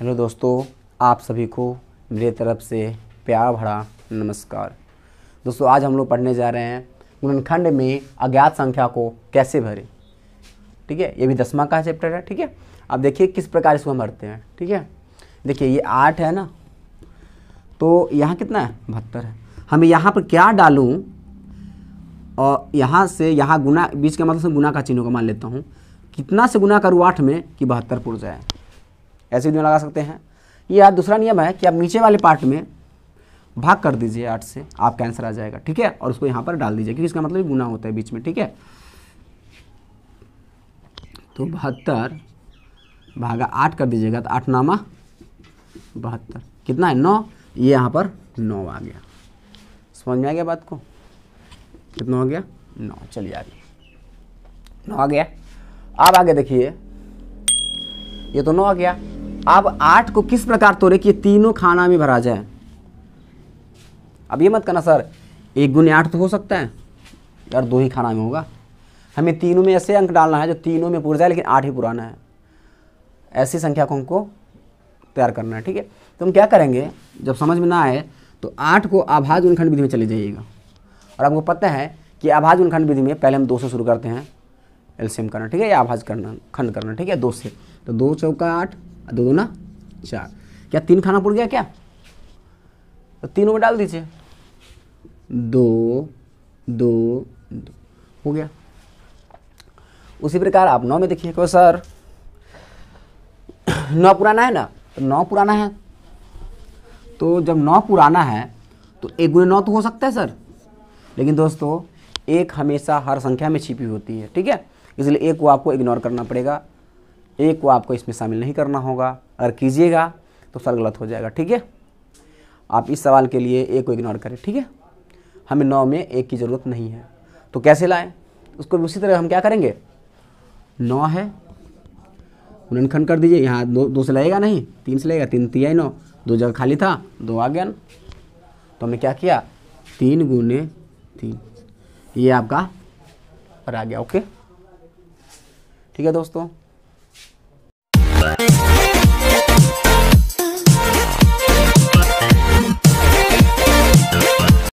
hello दोस्तों आप सभी को मेरे तरफ से प्यार भरा नमस्कार दोस्तों आज हम लोग पढ़ने जा रहे हैं गुणनखंड में अज्ञात संख्या को कैसे भरें ठीक है ये भी दसवा का चैप्टर है ठीक है अब देखिए किस प्रकार इसको हम भरते हैं ठीक है देखिए ये आठ है ना तो यहाँ कितना है बहत्तर है हमें यहाँ पर क्या डालूँ और यहाँ से यहाँ गुना बीच के मतलब से गुना का चिन्हों को मान लेता हूँ कितना से गुना करूँ आठ में कि बहत्तर पुर जाए ऐसे भी लगा सकते हैं ये दूसरा नियम है कि आप नीचे वाले पार्ट में भाग कर दीजिए आठ से आपका आंसर आ जाएगा ठीक है और उसको यहाँ पर डाल दीजिए क्योंकि इसका मतलब गुना होता है बीच में ठीक है तो बहत्तर भागा आठ कर दीजिएगा तो आठ नामा बहत्तर कितना है नौ ये यहाँ पर नौ आ गया समझ में आ गया बात को कितना हो गया नौ चलिए आगे नौ आ गया अब आगे देखिए ये तो नौ आ गया अब आठ को किस प्रकार तोड़े कि तीनों खाना में भरा जाए अब ये मत करना सर एक गुने आठ तो हो सकता है यार दो ही खाना में होगा हमें तीनों में ऐसे अंक डालना है जो तीनों में पूरा जाए लेकिन आठ ही पुराना है ऐसी संख्या को हमको तैयार करना है ठीक है तो हम क्या करेंगे जब समझ में ना आए तो आठ को आभाज उनखंड विधि में चले जाइएगा और आपको पता है कि आभाज उनखंड विधि में पहले हम दो से शुरू करते हैं एलसीएम करना ठीक है या आभाज करना खंड करना ठीक है दो से तो दो चौका आठ दो दो ना चार क्या तीन खाना पड़ गया क्या तो तीनों में डाल दीजिए दो दो दो हो गया उसी प्रकार आप नौ में देखिए कहो सर नौ पुराना है ना तो नौ पुराना है तो जब नौ पुराना है तो एक गुणे नौ तो हो सकता है सर लेकिन दोस्तों एक हमेशा हर संख्या में छिपी होती है ठीक है इसलिए एक को आपको इग्नोर करना पड़ेगा एक को आपको इसमें शामिल नहीं करना होगा अगर कीजिएगा तो सर गलत हो जाएगा ठीक है आप इस सवाल के लिए एक को इग्नोर करें ठीक है हमें नौ में एक की ज़रूरत नहीं है तो कैसे लाएं उसको उसी तरह हम क्या करेंगे नौ है उन्नखंड कर दीजिए यहाँ दो दो से लगेगा नहीं तीन से लगेगा तीन तिया नौ दो जगह खाली था दो आ गया तो हमने क्या किया तीन गुने तीन ये आपका पर आ गया ओके ठीक है दोस्तों